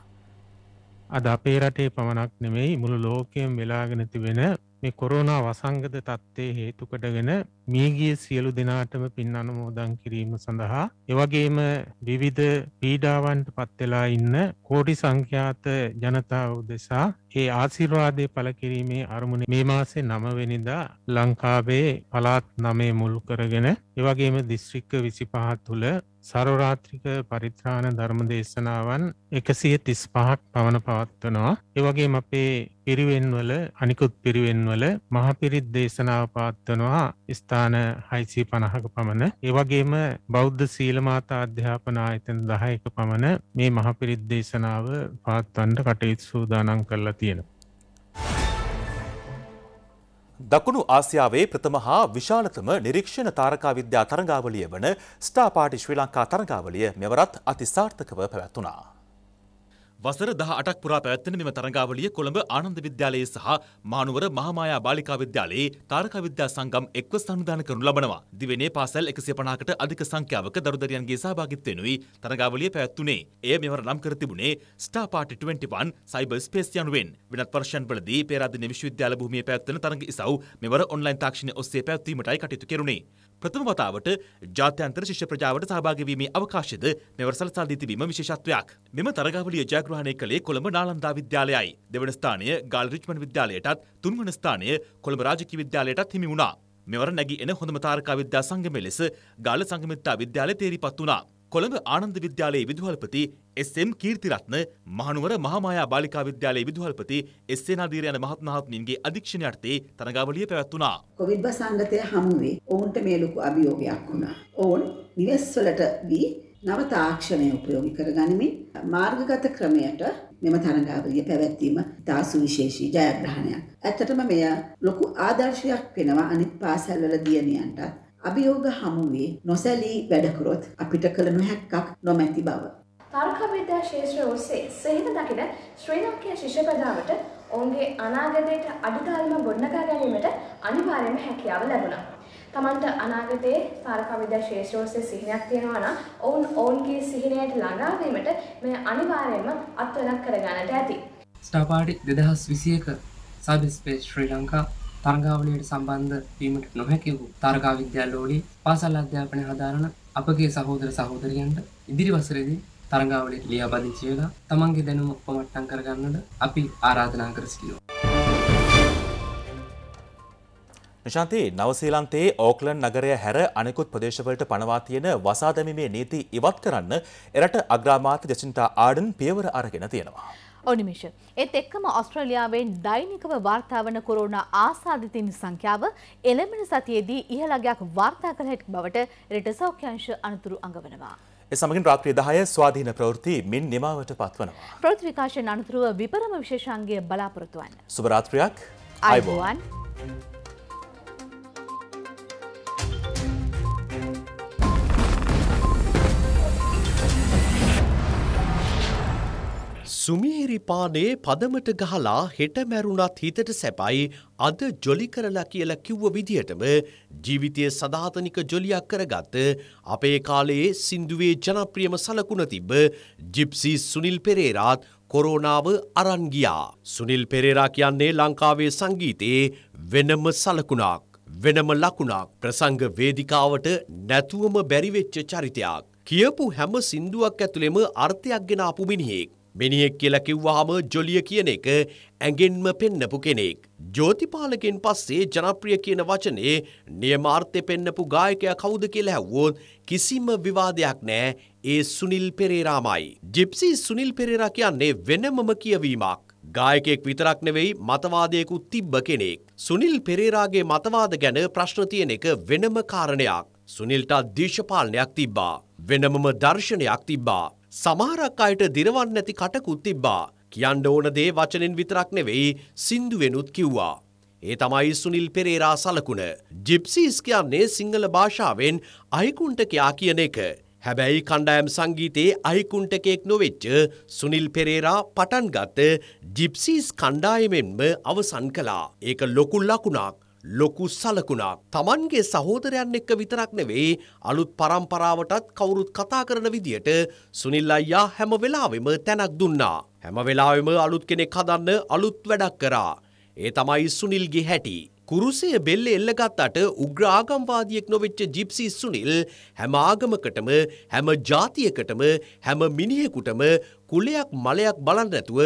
අද අපේ රටේ පමණක් නෙමෙයි මුළු ලෝකයෙන් වෙලාගෙන තිබෙන මේ කොරෝනා වසංගත තත්ත්වය හේතුකටගෙන මේගිය සියලු දෙනාටම පින් අනමෝදන් කිරීම සඳහා එවගේම විවිධ පීඩාවන්ට පත්වෙලා ඉන්න කෝඩි සංඛ්‍යාත ජනතාව දෙසා ඒ ආසිර්වාදය පලකිරීමේ අරමුණ මේ මාසේ නමවෙනිදා ලංකාවේ පලාත් නමේ මුල් කරගෙන එවගේම දිස්ශ්‍රික්ක විසි පහත් තුළ සරෝරාත්‍රික පරිත්‍රාණ ධර්ම දේශනාවන් එකසිය තිස් පහක් පවන පවත්වනවා. ඒවගේ අපේ පිරිවෙන්වල අනිකුත් පිරිවෙන්වල මහපිරිත් දේශනාව පාත්වනවා ස්ථාන හයිසී පණහක පමණ. ඒවගේම බෞද්ධ සීලමාතා අධ්‍යාපනා එතන දහයක පමණ මේ මහපිරිත් දේශනාව පාත්වන්ට කටයුත් සූදානම් කරලා තියෙනවා. දකුණු ආසියාවේ ප්‍රථම හා විශාලතම නිරීක්ෂණ තාරකා විද්‍යා තරඟාවලිය වන ස්ටාපාටි ශ්‍රී ලංකා තරඟාවලිය මෙවරත් අතිසාර්ථකව පැවැත්වනා. වසර 18ක් පුරා පැවැත්වෙන මෙම තරඟාවලිය කොළඹ ආනන්ද විද්‍යාලයේ සහ මහනුවර මහාමායා බාලිකා විද්‍යාලයේ තාරකා විද්‍යා සංගම් එක්ව සංවිධානය කරනු ලබනවා. දිවෙනේ පාසල් 150කට අධික සංඛ්‍යාවක දරුදරියන්ගේ සහභාගිත්වයෙනුයි තරඟාවලිය පැවැත්වුණේ. එය මෙවර නම් කර තිබුණේ ස්ටාර් පාටි 21 සයිබර් ස්පේස් යනුවෙන්. වෙනත් පර්ෂන්වලදී පේරාදෙණිය විශ්වවිද්‍යාල භූමියේ පැවැත්වෙන තරඟ ඉසව් මෙවර ඔන්ලයින් තාක්ෂණය ඔස්සේ පැවැත්වීමටයි කටයුතු කෙරුණේ. ප්‍රථම වතාවට ජාත්‍යන්තර ශිෂ්‍ය ප්‍රජාවට සහභාගීවීමේ අවකාශයද මෙවර සලසා දී තිබීම විශේෂත්වයක්. මෙම තරගාවලිය ජයග්‍රහණය කළේ කොළඹ නාලන්දා විද්‍යාලයයි. දෙවන ස්ථානය ගාල් රිච්මන් විද්‍යාලයටත් තුන්වන ස්ථානය කොළඹ රාජකීය විද්‍යාලයටත් හිමි වුණා. මෙවර නැගී එන හොඳම තාරකා විද්‍යා සංගමය ලෙස ගාල සංගමිත්තා විද්‍යාලය තේරිපත් වුණා. කොළඹ ආනන්ද විද්‍යාලයේ විදුහල්පති එස්.එම්. කීර්තිරත්න, මහනුවර මහමායා බාලිකා විද්‍යාලයේ විදුහල්පති එස්.ඒ. නදීර යන මහත් මහත්මීන්ගේ අධීක්ෂණය යටතේ තරඟාවලිය පැවැත්වුණා. කොවිඩ් බස් සංගතය හමුවේ ඔවුන්ට මේ ලොකු අභියෝගයක් වුණා. ඔවුන් නිවෙස්වලට වී නව තාක්ෂණය උපයෝගී කරගනිමින් මාර්ගගත ක්‍රමයට මෙම තරඟාවලිය පැවැත්වීම තාසු විශේෂී ජයග්‍රහණයක්. ඇත්තටම මෙය ලොකු ආදර්ශයක් වෙනවා අනිත් පාසල්වල දියණියන්ටත් අභියෝග හමු වී නොසැලී වැඩකරොත් අපිට කළ නොහැක්කක් නොමැති බව. තර්ක විද්‍යා ශේෂ්ත්‍ර ඔස්සේ සෙහින දකින ශ්‍රී ලාංකේය ශිෂ්‍ය ප්‍රජාවට ඔවුන්ගේ අනාගතයට අඩිතාලම ගොඩනගා ගැනීමට අනිවාර්යම හැකියාව ලැබුණා. තමන්ට අනාගතයේ තාරකවිද ශේෂ්‍රෝස්සේ සිහිනයක් තියෙනවා නම් ඔවුන් ඔවුන්ගේ සිහිනයට ළඟාවීමට මේ අනිවාර්යයෙන්ම අත්වලක් කරගන්නට ඇති. ස්ටාපාඩි 2021 සබ් ස්පේස් ශ්‍රී ලංකා තරගාවලියට සම්බන්ධ වීමට නොහැකි වූ තරගා විද්‍යාලෝලී පාසල් අධ්‍යාපනය හදාරන අපගේ සහෝදර සහෝදරයන්ට ඉදිරි වසරේදී තරගාවලේ ලියාපදිංචි වෙලා තමන්ගේ දැනුම උපමට්ටම් කරගන්නට අපි ආරාධනා කර සිටිනවා. නිශාන්ති නවසීලන්තයේ ඕක්ලන් නගරය හැර අනෙකුත් ප්‍රදේශවලට පනවා තියෙන වසාදැමීමේ නීති ඉවත් කරන්න එරට අග්‍රාමාත්‍ය ජසින්තා ආඩන් පියවර අරගෙන තියෙනවා. ඕනිමිෂ. එත් එක්කම ඔස්ට්‍රලියාවෙන් දෛනිකව වාර්තාාවන කොරෝණ ආසාධිතින් සංඛ්‍යාව එළමෙන සතියේදී ඉහළගයක් වාර්තා කළ හැට් බවට රට සෞඛ්‍යංශ අනතුරු අඟවනවා. සමගින් රාත්‍රිය දහය ස්වාධීන ප්‍රවෘති මින් නිමාවට පත්වනවා. ප්‍රෘති විකාශයෙන් අනතුරුව විපරම විශේෂන්ගේ බලාපොරොතුවන්. සුභරාත්‍රයක් අයිබෝවන්. Thank you. සුමීහිරි පානේ පදමට ගහලා හෙට මැරුණත් හිතට සැපයි අද ජොලි කරලා කියලා කිව්ව විදිහටම ජීවිතය සදාතනික ජොලියක් කරගත්ත අපේ කාලයේ සින්දුවේ ජනප්‍රියම සලකුණ තිබ්බ ජිප්සි සුනිල් පෙරේරාත් කොරෝනාව අරන් ගියා. සුනිල් පෙරේරා කියන්නේ ලංකාවේ සංගීතයේ වෙනම සලකුණක්. වෙනම ලකුණක් ප්‍රසංග වේදිකාවට නැතුවම බැරිවෙච්ච චරිතයක්. කියපු හැම සින්දුවක් ඇතුළෙම අර්ථයක් ගෙන අපු මිනිහෙක්. මිනිහෙක් කියලා කිව්වහම ජොලිය කියන එක ඇඟෙන්ම පෙන්නපු කෙනෙක්. ජෝතිපාලකෙන් පස්සේ ජනප්‍රිය කියන වචනේ නියමාර්ථය පෙන්නපු ගායකයා කවුද කියලා ඇහුවොත් කිසිම විවාදයක් නෑ ඒ සුනිල් පෙරේරාමයි. ජිප්සි සුනිල් පෙරේරා කියන්නේ වෙනමම කියවීමක්. ගායකෙක් විතරක් නෙවෙයි මතවාදයකුත් තිබ්බ කෙනෙක්. සුනිල් පෙරේරාගේ මතවාද ගැන ප්‍රශ්න තියෙන එක වෙනම කාරණයක්. සුනිල්ටත් දේශපාලනයක් තිබ්බා. වෙනමම දර්ශනයක් තිබ්බා. සමහරක් අයට දිරවන්න නැති කටකුත් තිබ්බා. කියන්න ඕන දේ වචනෙන් විතරක් නෙවෙයි සින්දුවෙනුත් කිව්වා. ඒ තමයි සුනිල් පෙරේරා සලකුණ. ජිප්සීස් කියන්නේ සිංහල භාෂාවෙන් අයිකුන්ටකයා කියන එක. හැබැයි කණ්ඩායම් සංගීතයේ අයිකුන්ටකයෙක් නොවෙච්ච සුනිල් පෙරේරා පටන්ගත්ත ජිප්සීස් කණ්ඩායමෙන්ම අවසන් කලා. ඒක ලොකුල් ලකුණක්. ලොකු සලකුණක්. Tamanගේ සහෝදරයන් එක්ක විතරක් නෙවෙයි අලුත් පරම්පරාවටත් කවුරුත් කතා කරන විදියට සුනිල් අයියා හැම වෙලාවෙම තැනක් දුන්නා. හැම වෙලාවෙම අලුත් කෙනෙක් හදන්න අලුත් වැඩක් කරා. ඒ තමයි සුනිල්ගේ හැටි. කුරුසය බෙල්ල එල්ලගත්තට උග්‍ර ආගම්වාදියෙක් නොවෙච්ච ජිප්සි සුනිල් හැම ආගමකටම හැම ජාතියකටම හැම මිනිහෙකුටම කුලයක් මලයක් බලන්න නැතුව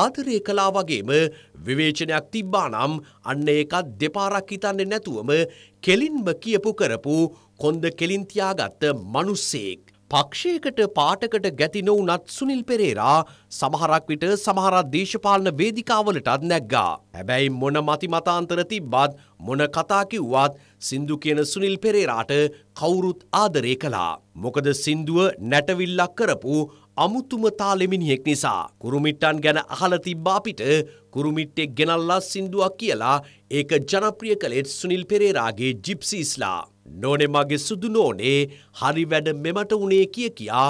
ආදරය කළා වගේම විවේචනයක් තිබ්බා නම් අන්න ඒකත් දෙපාරක් හිතන්නේ නැතුවම කෙලින්ම කියපු කරපු කොන්ද කෙලින් තියාගත්ත මිනිස්සෙක් පක්ෂයකට පාටකට ගැති නොවනත් සුනිල් පෙරේරා සමහරක් විට සමහරත් දේශපාලන වේදිකාවලටත් නැග්ගා. හැබැයි මොන මති මතාන්තර තිබ්බත් මොන කතා කිව්වත් සින්දු කියන සුනිල් පෙරේරාට කවුරුත් ආදරේ කළා. මොකද සින්දුව නැටවිල්ලක් කරපු අමුතුම තාලෙමිනියෙක් නිසා. කුරුමිට්ටන් ගැන අහල තිබ්බා අපිට කුරුමිට්ටෙක් ගෙනල්ලා සින්දුවක් කියලා ඒක ජනප්‍රිය කළෙත් සුනිල් පෙරේරාගේ ජිප්සීස්ලා. නොනේ මගේ සුදු නෝනේ හරි වැඩ මෙමට උනේ කිය කියා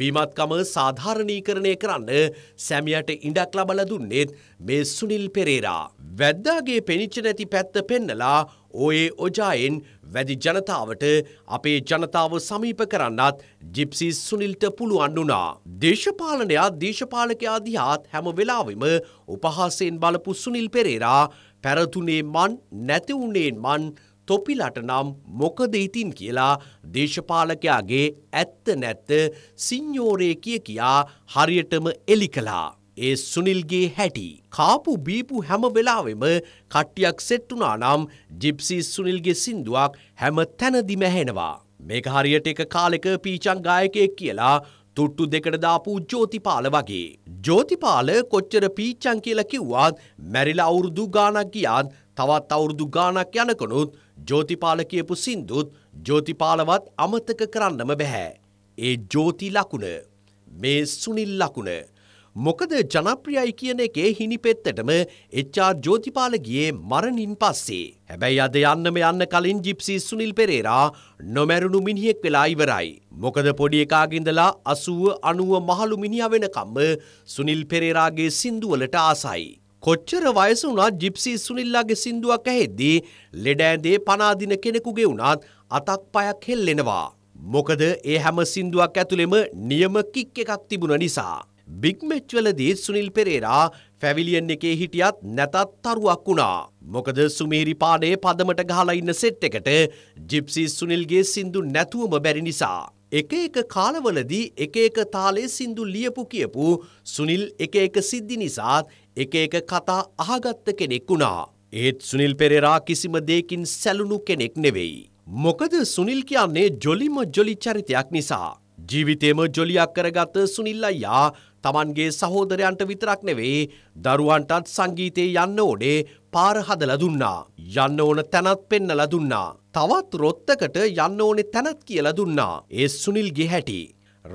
බීමත්කම සාධාරණීකරණය කරන්න සැමියට ඉඩක් ලබල දුන්නේත් මේ සුනිල් පෙරේරා. වැද්දාගේ පෙනිච්ච නැති පැත්ත පෙන්නලා ඔයේ ඔජායෙන් වැදි ජනතාවට අපේ ජනතාව සමීප කරන්නත් ජිප්සි සුනිල්ට පුළුවන් වුණා. දේශපාලනයා දේශපාලකයා දිහාත් හැම වෙලාවෙම උපහාසයෙන් බලපු සුනිල් පෙරේරා පැරතුනේ මන් නැති වුණේ මන් තොපිලට නම් මොකද ඉතින් කියලා දේශපාලකයාගේ ඇත්ත නැත්ත සිං්ඥෝරය කිය කියා හරියටම එලි කලා. ඒ සුනිල්ගේ හැටි. කාපු බීපු හැම වෙලාවෙම කට්ටියක් සෙට්ටුනා නම් ජිප්සි සුනිල්ගේ සින්දුවක් හැම තැනදිම හැෙනවා. මේක හරියට එක කාලෙක පීචං ගායකයෙක් කියලා තුට්ටු දෙකට දාපු ජෝතිපාල වගේ. ජෝතිපාල කොච්චර පීච්චන් කියලා කිව්වාත් මැරිලා අවුරුදු ගානක් ගියාත් තවත් අවුරුදු ගානක් යනකොනුත් ජෝතිපාල කියපු සින්දුත් ජෝතිපාලවත් අමතක කරන්නම බැහැ. ඒ ජෝති ලකුණ මේ සුනිල් ලකුණ මොකද ජනප්‍රියයි කියන එකේ හිනිපෙත්තටම එච්චා ජෝතිපාල ගියේ මරණින් පස්සේ. හැබැයි අද යන්නම යන්න කලින් ජිප්සි සුනිල් පෙරේරා නොමැරුණු මිනිහෙක් වෙලා ඉවරයි. මොකද පොඩි එකාගින්දලා අසුව අනුව මහළු මිනිිය වෙනකම්ම සුනිල් පෙරේරාගේ සින්දුවලට ආසයි. කොච්චර වයස වුණත් ජිප්සි සුනිල්ලාගේ සින්දුවක් ඇහෙද්දී ලෙඩෑන්දේ පනාදින කෙනෙකුගේ වුණත් අතක් පයක් හෙල්ලෙනවා. මොකද ඒ හැම සින්දුවක් ඇතුළෙම නියම කික් එකක් තිබුණ නිසා. බිග්මෙච්වලදී සුනිල් පෙරේරා පැවිලියන් එකේ හිටියත් නැතත් තරුවක් වුණා. මොකද සුමේරි පාඩේ පදමට ගහලා ඉන්න සෙට් එකට ජිප්සි සුනිල්ගේ සින්දු නැතුවම බැරි නිසා. එක එක කාලවලදී එක එක තාලේ සින්දු ලියපු කියපු සුනිල් එක එක සිද්ධි නිසාත් එක එක කතා අහගත්ත කෙනෙක් වුණා. ඒත් සුනිල් පෙරේරා කිසිම දෙයකින් සැලුණු කෙනෙක් නෙවෙයි. මොකද සුනිල් කියන්නේ ජොලිම ජොලි චරිතයක් නිසා. ජීවිතේම ජොලියක් කරගත සුනිල් අයියා තමන්ගේ සහෝදරයන්ට විතරක් නෙවෙයි දරුවන්ටත් සංගීතයේ යන්න ඕනේ පාර හදලා දුන්නා. යන්න ඕන තැනත් පෙන්නලා දුන්නා. තවත් රොත්තකට යන්න ඕනේ තැනත් කියලා දුන්නා. ඒ සුනිල්ගේ හැටි.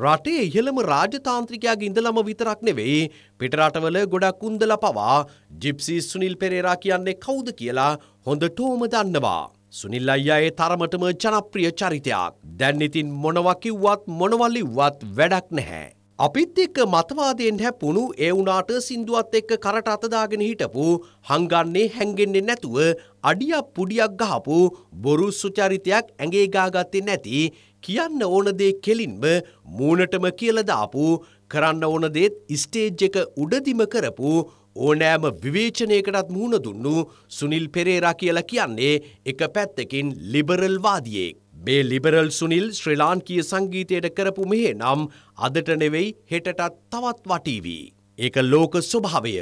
රටේ ඉහළම රාජතාන්ත්‍රිකයාගේ ඉඳලම විතරක් නෙවෙයි පිටරටවල ගොඩක් උන්දලා පවා ජිප්සි සුනිල් පෙරේරා කියන්නේ කවුද කියලා හොඳටම දන්නවා. සුනිල් අයියා ඒ තරමටම ජනප්‍රිය චරිතයක්. දැන් ඉතින් මොනවා කිව්වත් මොනවලිව්වත් වැඩක් නැහැ. අපිත් එක්ක මතවාදයෙන් හැපුණු ඒ වුණාට සින්දුවත් එක්ක කරට අතදාගෙන හිටපු හංගන්නේ හැංගෙන්නේ නැතුව අඩියක් පුඩියක් ගහපු බොරු සුචරිතයක් ඇඟේ ගාගත්තේ නැති කියන්න ඕන දේ කෙලින්ම මූණටම කියලා දාපු කරන්න ඕන දේත් ස්ටේජ් එක උඩදිම කරපු ඕනෑම විවේචනයකටත් මුහුණ දුන්නු සුනිල් පෙරේරා කියලා කියන්නේ එක පැත්තකින් ලිබරල් වාදියෙක් මේ ලිබරල් සුනිල් ශ්‍රී ලාංකීය සංගීතයට කරපු මෙහෙ නම් අදට නෙවෙයි හෙටටත් තවත් වටීවී. ඒක ලෝක ස්වභාවය.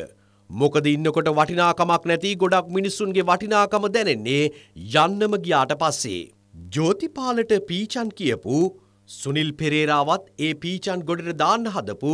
මොකද ඉන්නකොට වටිනාකමක් නැති ගොඩක් මිනිස්සුන්ගේ වටිනාකම දැනෙන්නේ යන්නම ගියාට පස්සේ. ජෝතිපාලට පීචන් කියපු සුනිල් පෙරේරාවත් ඒ පීචන් ගොඩට දාන්න හදපු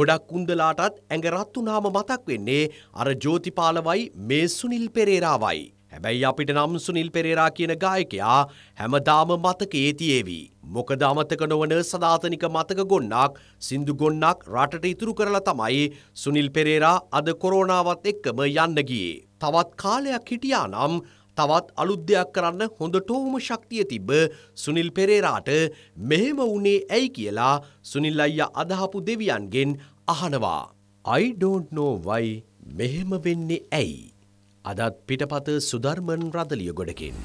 ගොඩක් කුන්දලාටත් ඇඟ රත්තුනාම මතක් වෙන්නේ අර ජෝතිපාලවයි මේ සුනිල් පෙරේරාවයි. හැබැයි අපිට නම් සුනිල් පෙරේරා කියන ගායකයා හැමදාම මතකයේ තියේවි. මොකද අමතක නොවන සදාතනික මතක ගොන්නක් සින්දු ගොන්නක් රටට ඉතුරු කරලා තමයි සුනිල් පෙරේරා අද කොරෝනාවත් එක්කම යන්න ගියේ. තවත් කාලයක් හිටියා නම් තවත් අලුත් දෙයක් කරන්න හොඳටෝම ශක්තිය තිබ්බ සුනිල් පෙරේරාට මෙහෙම වුණේ ඇයි කියලා සුනිල් අයියා අදහපු දෙවියන්ගෙන් අහනවා. I don't know why මෙහෙම වෙන්නේ ඇයි? අදත් පිටපත සුධර්මන් රදලිය ගොඩකින්.